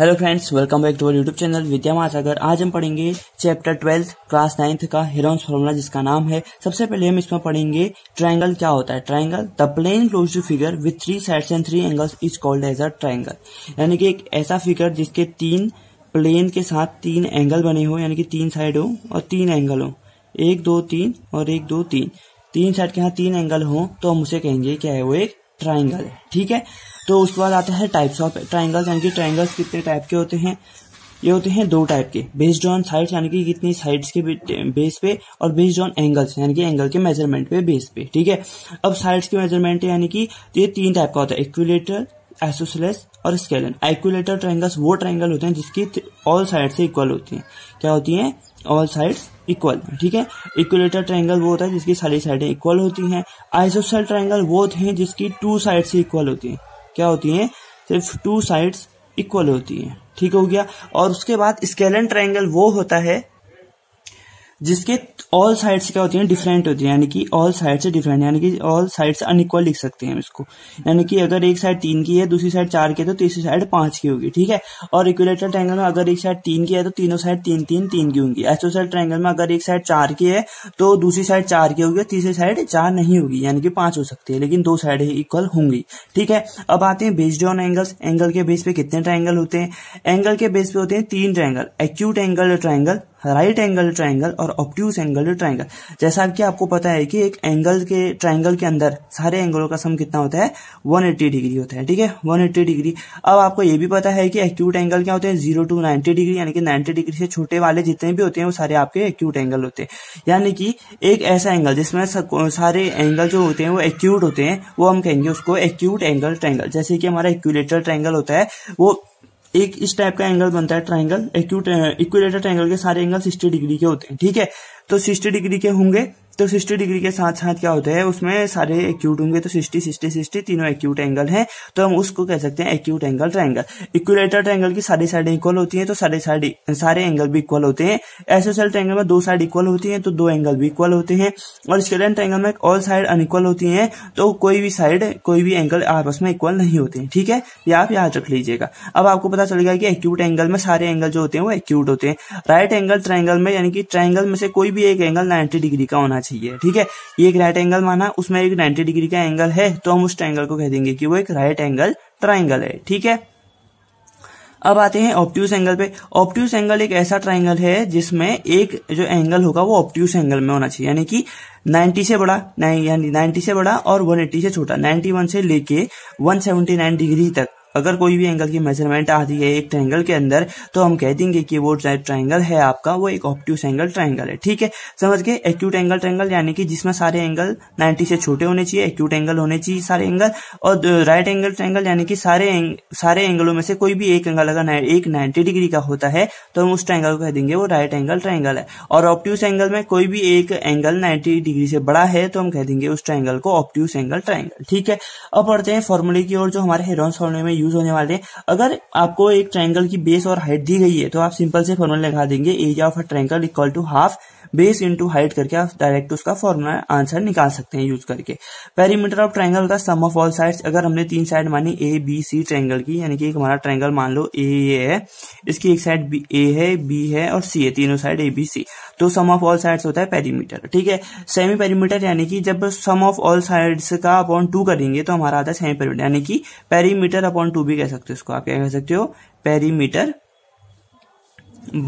hello friends welcome back to our YouTube channel Vidya Mahasagar आज हम पढ़ेंगे चैप्टर ट्वेल्थ क्लास नाइन्थ का हेरोन्स फॉर्मूला जिसका नाम है सबसे पहले हम इसमें पढ़ेंगे ट्रायंगल क्या होता है triangle the plane close figure with three sides and three angles is called as a triangle यानी कि एक ऐसा फिगर जिसके तीन प्लेन के साथ तीन एंगल बने हो यानी कि तीन साइड हो और तीन एंगल हो एक दो तीन और एक दो तीन तीन साइड के यहाँ तीन एंगल हो तो हम उसे कहेंगे क्या है वो एक ट्राइंगल ठीक है तो उसके बाद आता है टाइप्स ऑफ ट्राइंगल्स यानी कि ट्राइंगल्स कितने टाइप के होते हैं ये होते हैं दो टाइप के बेस्ड ऑन साइड्स यानी कि कितनी साइड्स के बेस पे और बेस्ड ऑन एंगल्स यानी कि एंगल के मेजरमेंट पे बेस पे ठीक है अब साइड्स के मेजरमेंट यानी कि ये तीन टाइप का होता है इक्विलेटर एसोसलेस और स्केलन एक्टर ट्राइंगल्स वो ट्राइंगल होते हैं जिसकी ऑल साइड से इक्वल होती है क्या होती है ऑल साइड्स इक्वल ठीक है इक्वलेटर ट्राइंगल वो होता है जिसकी सारी साइडें इक्वल होती हैं आइसोसल ट्राइंगल वो होते हैं जिसकी टू साइड से इक्वल होती हैं क्या होती हैं सिर्फ टू साइड्स इक्वल होती हैं ठीक हो गया और उसके बाद स्केलन ट्राइंगल वो होता है जिसके ऑल साइड्स क्या होती हैं डिफरेंट होती है यानी कि ऑल साइड्स डिफरेंट यानी कि ऑल साइड्स अनइक्वल लिख सकते हैं हम इसको यानी कि अगर एक साइड तीन की है दूसरी साइड चार की है तो तीसरी साइड पांच की होगी ठीक है और इक्विलेटर ट्रायंगल में अगर एक साइड तीन की है तो तीनों साइड तीन तीन तीन की होंगी एसोसाइड ट्रायंगल में अगर एक साइड चार की है तो दूसरी साइड चार की होगी तीसरी साइड चार नहीं होगी यानी कि पांच हो सकती है लेकिन दो साइड इक्वल होंगी ठीक है अब आते हैं बेस्ड ऑन एंगल्स एंगल के बेस पे कितने ट्रायंगल होते हैं एंगल के बेस पे होते हैं तीन triangle acute angle triangle right angle triangle और ऑप्ट्यूस एंगल ट्राइंगल जैसा कि आपको पता है कि एक एंगल के ट्राइंगल के अंदर सारे एंगलों का सम कितना होता है 180 डिग्री होता है ठीक है 180 डिग्री अब आपको ये भी पता है कि एक्यूट एंगल क्या होते हैं जीरो टू नाइन्टी डिग्री यानी कि नाइन्टी डिग्री से छोटे वाले जितने भी होते हैं वो सारे आपके एक्यूट एंगल होते हैं यानी कि एक ऐसा एंगल जिसमें सारे एंगल जो होते हैं वो एक्यूट होते हैं वो हम कहेंगे उसको एक्यूट एंगल ट्राइंगल जैसे कि हमारा एक्यूलेटर ट्राइंगल होता है वो एक इस टाइप का एंगल बनता है ट्राइंगल इक्विलेटर ट्राइंगल के सारे एंगल सिक्सटी डिग्री के होते हैं ठीक है तो सिक्सटी डिग्री के होंगे तो सिक्सटी डिग्री के साथ साथ क्या होता है उसमें सारे एक्यूट होंगे तो सिक्सटी सिक्सटी सिक्सटी तीनों एक्यूट एंगल है तो हम उसको कह सकते हैं acute angle triangle equilateral triangle की सारी साइड इक्वल होती है तो सारे साइड सारे एंगल भी इक्वल होते हैं एसोसल ट्राइंगल में दो साइड इक्वल होती है तो दो एंगल भी इक्वल होते हैं और स्केल ट्राइंगल में ऑल साइड अनइक्वल होती है तो कोई भी साइड कोई भी एंगल आपस में इक्वल नहीं होते हैं ठीक है ये आप याद रख लीजिएगा अब आपको पता चलेगा कि एक्यूट एंगल में सारे एंगल जो होते हैं वो एक्यूट होते हैं राइट एंगल ट्राइंगल में यानी कि ट्राइंगल में से कोई भी एक एंगल नाइन्टी डिग्री का होना चाहिए चाहिए ठीक है ये एक राइट एंगल माना उसमें एक 90 डिग्री का एंगल है तो हम उस ट्राइंगल को कह देंगे कि वो एक राइट एंगल ट्राइंगल है ठीक है अब आते हैं ऑप्ट्यूस एंगल पे ऑप्ट्यूस एंगल एक ऐसा ट्राइंगल है जिसमें एक जो एंगल होगा वो ऑप्ट्यूस एंगल में होना चाहिए यानी कि 90 से बड़ा यानी 90 से बड़ा और 180 से छोटा 91 से लेके 179 डिग्री तक अगर कोई भी एंगल की मेजरमेंट आती है एक ट्रायंगल के अंदर तो हम कह देंगे कि वो ट्रायंगल है आपका वो एक ऑप्टिस एंगल ट्रायंगल है ठीक है समझ गए एक्यूट एंगल ट्रायंगल यानी कि जिसमें सारे एंगल 90 से छोटे होने चाहिए एक्यूट एंगल होने चाहिए सारे एंगल और राइट एंगल ट्रायंगल यानी कि सारे एंग, सारे एंगलों में से कोई भी एक एंगल अगर एक नाइन्टी डिग्री का होता है तो हम उस ट्राइंगल को कह देंगे वो राइट एंगल ट्राइंगल है और ऑप्टिस एंगल में कोई भी एक एंगल नाइन्टी डिग्री से बड़ा है तो हम कह देंगे उस ट्राइंगल को ऑप्टिस एंगल ट्राइंगल ठीक है अब पढ़ते हैं फॉर्मूले की ओर जो हमारे हेरोन होने में यूज होने वाले हैं अगर आपको एक ट्रायंगल की बेस और हाइट दी गई है तो आप सिंपल से फॉर्मूला लगा देंगे area of a triangle equal to half base into height करके आप डायरेक्ट उसका फॉर्मूला आंसर निकाल सकते हैं यूज करके पेरीमीटर ऑफ ट्रायंगल का सम ऑफ ऑल साइड्स अगर हमने तीन साइड मानी ए बी सी ट्रायंगल की यानी कि एक हमारा ट्रायंगल मान लो ए ए है इसकी एक साइड बी ए है बी है और सी है तीनों साइड ए बी सी तो सम ऑफ ऑल साइड्स होता है पेरीमीटर ठीक है सेमी पेरीमीटर यानी कि जब सम ऑफ ऑल साइड्स का अपॉन टू करेंगे तो हमारा आता है सेमी पेरीमीटर यानी कि पेरीमीटर अपॉन अपॉन टू भी कह सकते हो इसको आप क्या कह सकते हो पेरीमीटर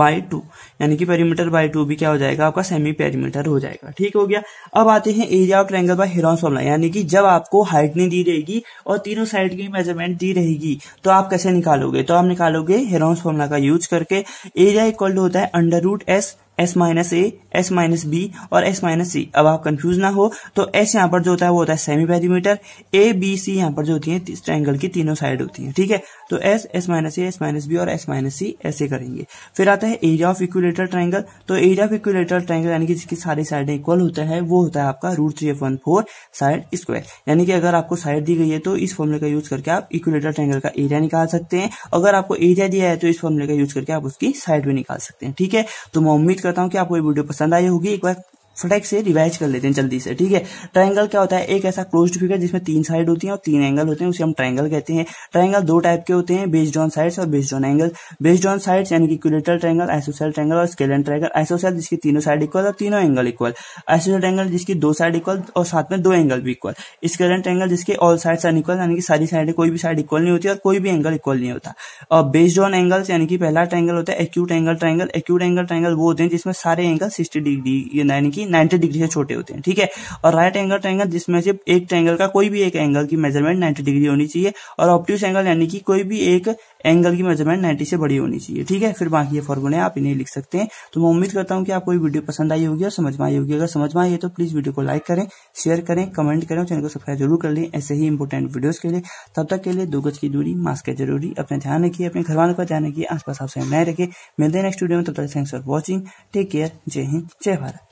बाई टू यानी कि पेरीमीटर बाई टू भी क्या हो जाएगा आपका सेमी पेरीमीटर हो जाएगा ठीक हो गया अब आते हैं area of triangle by Heron formula यानी कि जब आपको हाइट नहीं दी रहेगी और तीनों साइड की मेजरमेंट दी रहेगी तो आप कैसे निकालोगे तो आप निकालोगे हिरॉन फॉर्मला का यूज करके एरिया इक्वल होता है under root S S minus A S minus B और एस माइनस सी अब आप कंफ्यूज ना हो तो एस यहाँ पर जो होता है वो होता है semi perimeter A B C यहाँ पर जो होती है ट्रैंगल की तीनों साइड होती है ठीक है तो S S minus A S minus B और एस माइनस सी ऐसे करेंगे फिर आता है एरिया ऑफ इक्विलेटर ट्राइंगल तो एरिया ऑफ इक्विलेटर ट्राइंगल यानी कि जिसकी सारी साइड इक्वल होता है वो होता है आपका root three F one four side square यानी कि अगर आपको साइड दी गई है तो इस फॉर्मूले का यूज करके आप इक्विलेटर ट्राइंगल का एरिया निकाल सकते हैं अगर आपको एरिया दिया है तो इस फॉर्मूले का यूज करके आप उसकी साइड भी निकाल सकते हैं ठीक है तो मैं उम्मीद करता हूँ कि आपको ये वीडियो पसंद आई होगी एक बार फटाक से रिवाइज कर लेते हैं जल्दी से ठीक है ट्रायंगल क्या होता है एक ऐसा क्लोज्ड फिगर जिसमें तीन साइड होती है और तीन एंगल होते हैं उसे हम ट्रायंगल कहते हैं ट्रायंगल दो टाइप के होते हैं बेस्ड ऑन साइड्स और based on angle based on sides यानी कि क्यूलेटल ट्रायंगल आइसोसेल ट्रायंगल और स्केलन ट्रायंगल आइसोसेल जिसकी तीनों साइड इक्वल और तीनों एंगल इक्वल आइसोसेल ट्रायंगल जिसकी दो साइड इक्वल और साथ में दो एंगल भी इक्वल स्केलन ट्रायंगल जिसके ऑल साइड्स अनइक्वल यानी कि सारी साइड कोई भी साइड इक्वल नहीं होती और कोई भी एंगल इक्वल नहीं होता और बेस्ड ऑन एंगल्स यानी कि पहला ट्रायंगल होता है acute angle triangle acute angle triangle वो होते हैं जिसमें सारे एंगल सिक्सटी डिग्री यानी कि कि डिग्री से छोटे होते हैं ठीक है और राइट एंगल ट्रैंगल जिसमें से एक ट्रैंगल का कोई भी एक एंगल की मेजरमेंट नाइन्टी डिग्री होनी चाहिए और ऑप्टिक्स एंगल यानी कि कोई भी एक एंगल की मेजरमेंट नाइन्टी से बड़ी होनी चाहिए ठीक है फिर बाकी ये फॉर्मूले आप इन्हें लिख सकते हैं तो मैं उम्मीद करता हूँ कि आपको वीडियो पसंद आई होगी और समझ में आई होगी अगर समझ में आई है तो प्लीज वीडियो को लाइक करें शेयर करें कमेंट करें चैनल को सब्सक्राइब जरूर कर लें ऐसे ही इंपोर्टेंट वीडियो के लिए तब तक के लिए दो गज की दूरी मास्क है जरूरी अपने ध्यान रखिए अपने घर वालों का ध्यान रखिए आसपास आप स्वयं न मिलते हैं नेक्स्ट वीडियो में तब तक thanks for watching take care जय हिंद जय भारत